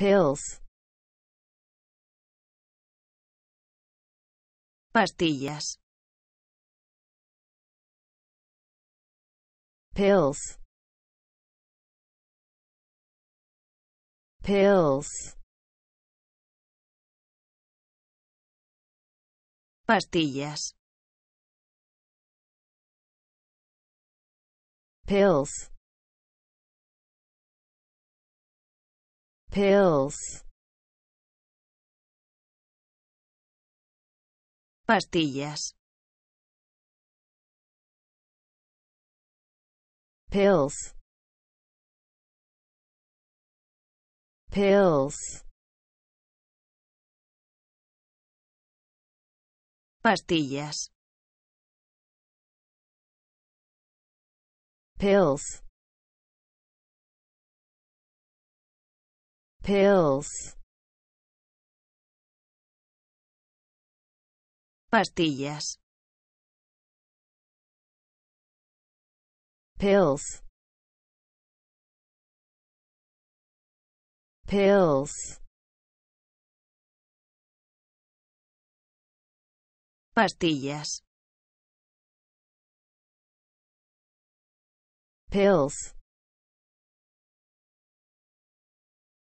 pills pastillas pills pills pastillas pills pills pastillas pills pills pastillas pills pills pastillas pills pills pastillas pills